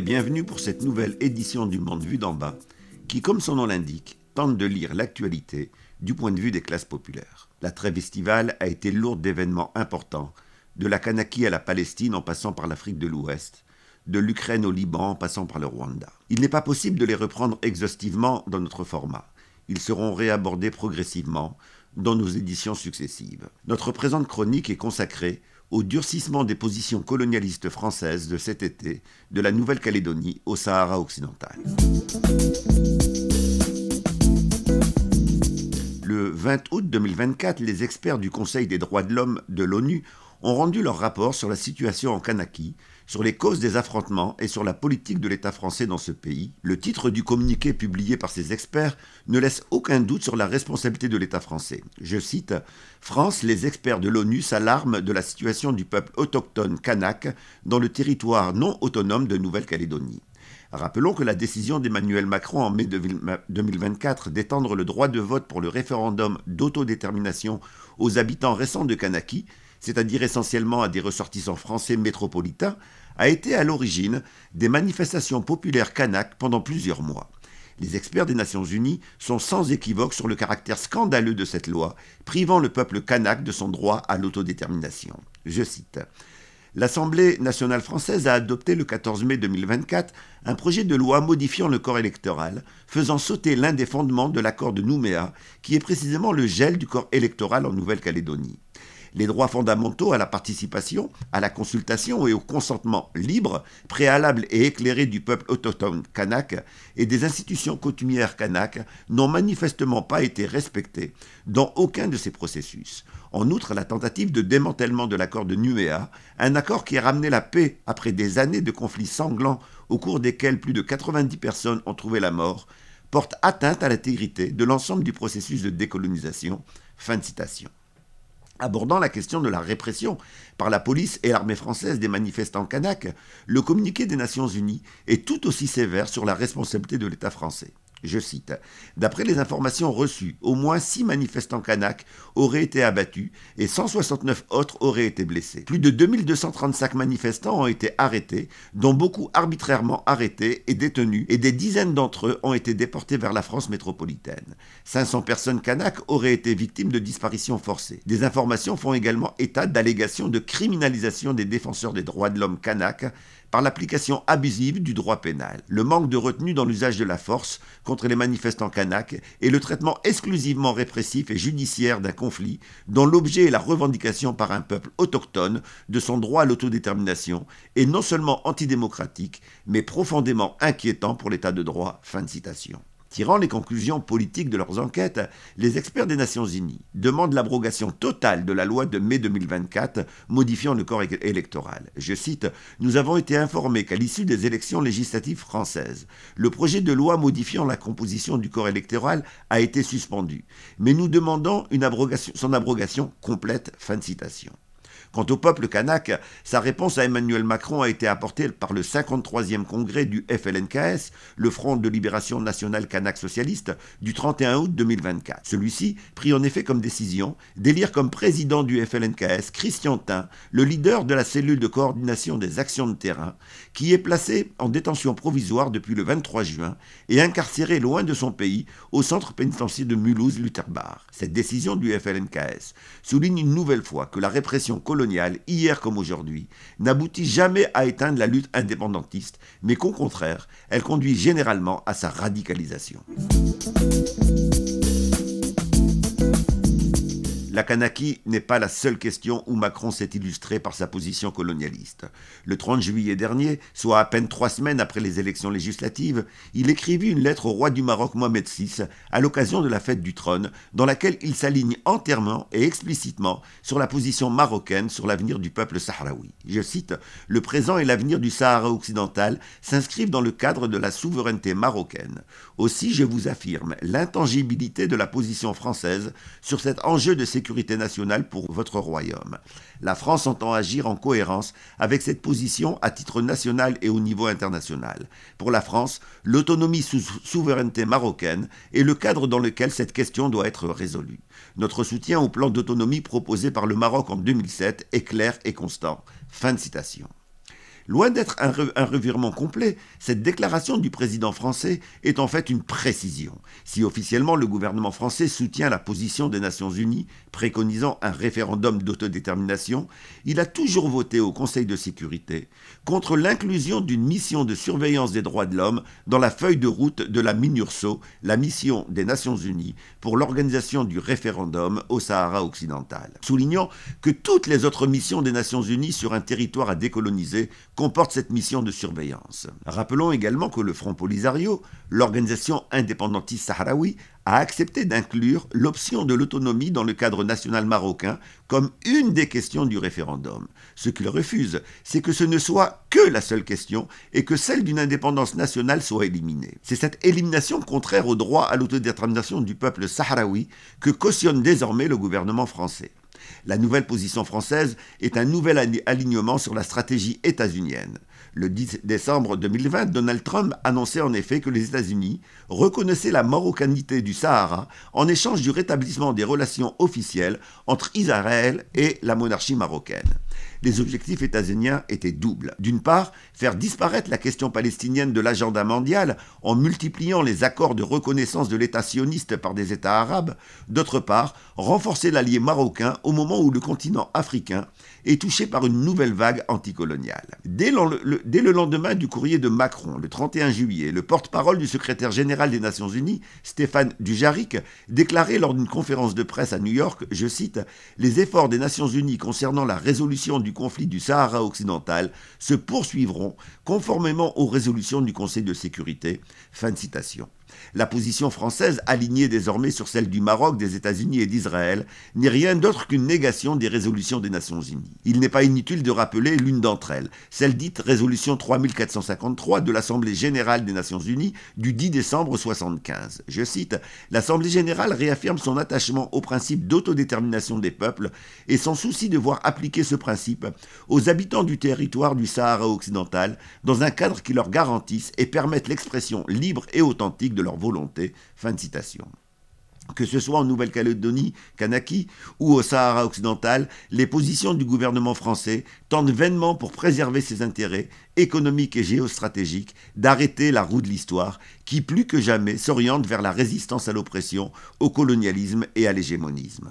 bienvenue pour cette nouvelle édition du Monde Vu d'en bas, qui, comme son nom l'indique, tente de lire l'actualité du point de vue des classes populaires. La trêve estivale a été lourde d'événements importants, de la Kanaki à la Palestine en passant par l'Afrique de l'Ouest, de l'Ukraine au Liban en passant par le Rwanda. Il n'est pas possible de les reprendre exhaustivement dans notre format. Ils seront réabordés progressivement dans nos éditions successives. Notre présente chronique est consacrée au durcissement des positions colonialistes françaises de cet été de la Nouvelle-Calédonie au Sahara occidental. Le 20 août 2024, les experts du Conseil des droits de l'homme de l'ONU ont rendu leur rapport sur la situation en Kanaki, sur les causes des affrontements et sur la politique de l'État français dans ce pays, le titre du communiqué publié par ces experts ne laisse aucun doute sur la responsabilité de l'État français. Je cite France, les experts de l'ONU s'alarment de la situation du peuple autochtone kanak dans le territoire non autonome de Nouvelle-Calédonie. Rappelons que la décision d'Emmanuel Macron en mai 2024 d'étendre le droit de vote pour le référendum d'autodétermination aux habitants récents de Kanaki c'est-à-dire essentiellement à des ressortissants français métropolitains, a été à l'origine des manifestations populaires kanak pendant plusieurs mois. Les experts des Nations Unies sont sans équivoque sur le caractère scandaleux de cette loi, privant le peuple kanak de son droit à l'autodétermination. Je cite. L'Assemblée nationale française a adopté le 14 mai 2024 un projet de loi modifiant le corps électoral, faisant sauter l'un des fondements de l'accord de Nouméa, qui est précisément le gel du corps électoral en Nouvelle-Calédonie les droits fondamentaux à la participation, à la consultation et au consentement libre, préalable et éclairé du peuple autochtone kanak et des institutions coutumières kanak n'ont manifestement pas été respectés dans aucun de ces processus. En outre, la tentative de démantèlement de l'accord de Numéa, un accord qui a ramené la paix après des années de conflits sanglants au cours desquels plus de 90 personnes ont trouvé la mort, porte atteinte à l'intégrité de l'ensemble du processus de décolonisation. Fin de citation abordant la question de la répression par la police et l'armée française des manifestants kanaks, le communiqué des Nations Unies est tout aussi sévère sur la responsabilité de l'État français. Je cite. D'après les informations reçues, au moins 6 manifestants kanaks auraient été abattus et 169 autres auraient été blessés. Plus de 2235 manifestants ont été arrêtés, dont beaucoup arbitrairement arrêtés et détenus, et des dizaines d'entre eux ont été déportés vers la France métropolitaine. 500 personnes kanaks auraient été victimes de disparitions forcées. Des informations font également état d'allégations de criminalisation des défenseurs des droits de l'homme kanaks, par l'application abusive du droit pénal, le manque de retenue dans l'usage de la force contre les manifestants kanaks et le traitement exclusivement répressif et judiciaire d'un conflit dont l'objet est la revendication par un peuple autochtone de son droit à l'autodétermination est non seulement antidémocratique, mais profondément inquiétant pour l'état de droit. Fin de citation tirant les conclusions politiques de leurs enquêtes, les experts des Nations Unies demandent l'abrogation totale de la loi de mai 2024 modifiant le corps électoral. Je cite Nous avons été informés qu'à l'issue des élections législatives françaises, le projet de loi modifiant la composition du corps électoral a été suspendu, mais nous demandons son abrogation complète. Fin de citation. Quant au peuple kanak, sa réponse à Emmanuel Macron a été apportée par le 53e congrès du FLNKS, le Front de Libération Nationale Kanak Socialiste, du 31 août 2024. Celui-ci prit en effet comme décision d'élire comme président du FLNKS Christian Tin, le leader de la cellule de coordination des actions de terrain, qui est placé en détention provisoire depuis le 23 juin et incarcéré loin de son pays au centre pénitentiaire de Mulhouse-Lutherbach. Cette décision du FLNKS souligne une nouvelle fois que la répression coloniale hier comme aujourd'hui, n'aboutit jamais à éteindre la lutte indépendantiste, mais qu'au contraire, elle conduit généralement à sa radicalisation. La Kanaki n'est pas la seule question où Macron s'est illustré par sa position colonialiste. Le 30 juillet dernier, soit à peine trois semaines après les élections législatives, il écrivit une lettre au roi du Maroc Mohamed VI à l'occasion de la fête du trône, dans laquelle il s'aligne entièrement et explicitement sur la position marocaine sur l'avenir du peuple sahraoui. Je cite Le présent et l'avenir du Sahara occidental s'inscrivent dans le cadre de la souveraineté marocaine. Aussi, je vous affirme l'intangibilité de la position française sur cet enjeu de sécurité sécurité nationale pour votre royaume. La France entend agir en cohérence avec cette position à titre national et au niveau international. Pour la France, l'autonomie sous souveraineté marocaine est le cadre dans lequel cette question doit être résolue. Notre soutien au plan d'autonomie proposé par le Maroc en 2007 est clair et constant. Fin de citation. Loin d'être un, revirement complet, cette déclaration du président français est en fait une précision. Si officiellement le gouvernement français soutient la position des Nations Unies préconisant un référendum d'autodétermination, il a toujours voté au Conseil de sécurité contre l'inclusion d'une mission de surveillance des droits de l'homme dans la feuille de route de la MINURSO, la mission des Nations Unies pour l'organisation du référendum au Sahara occidental, soulignant que toutes les autres missions des Nations Unies sur un territoire à décoloniser comporte cette mission de surveillance. Rappelons également que le Front Polisario, l'organisation indépendantiste sahraoui, a accepté d'inclure l'option de l'autonomie dans le cadre national marocain comme une des questions du référendum. Ce qu'il refuse, c'est que ce ne soit que la seule question et que celle d'une indépendance nationale soit éliminée. C'est cette élimination contraire au droit à l'autodétermination du peuple sahraoui que cautionne désormais le gouvernement français. La nouvelle position française est un nouvel alignement sur la stratégie états-unienne. Le 10 décembre 2020, Donald Trump annonçait en effet que les États-Unis reconnaissaient la marocanité du Sahara en échange du rétablissement des relations officielles entre Israël et la monarchie marocaine. Les objectifs états-uniens étaient doubles. D'une part, faire disparaître la question palestinienne de l'agenda mondial en multipliant les accords de reconnaissance de l'État sioniste par des États arabes. D'autre part, renforcer l'allié marocain au moment où le continent africain est touché par une nouvelle vague anticoloniale. Dès le, dès le lendemain du courrier de Macron, le 31 juillet, le porte-parole du secrétaire général des Nations Unies, Stéphane Dujaric, déclarait lors d'une conférence de presse à New York, je cite, Les efforts des Nations Unies concernant la résolution du conflit du Sahara occidental se poursuivront conformément aux résolutions du Conseil de sécurité. Fin de citation. La position française, alignée désormais sur celle du Maroc, des États-Unis et d'Israël, n'est rien d'autre qu'une négation des résolutions des Nations Unies. Il n'est pas inutile de rappeler l'une d'entre elles, celle dite résolution 3453 de l'Assemblée générale des Nations Unies du 10 décembre 1975. Je cite, L'Assemblée générale réaffirme son attachement au principe d'autodétermination des peuples et son souci de voir appliquer ce principe aux habitants du territoire du Sahara occidental dans un cadre qui leur garantisse et permette l'expression libre et authentique de leur volonté. Fin de citation. Que ce soit en Nouvelle-Calédonie, Kanaki ou au Sahara occidental, les positions du gouvernement français tentent vainement pour préserver ses intérêts économiques et géostratégiques d'arrêter la roue de l'histoire qui plus que jamais s'oriente vers la résistance à l'oppression, au colonialisme et à l'hégémonisme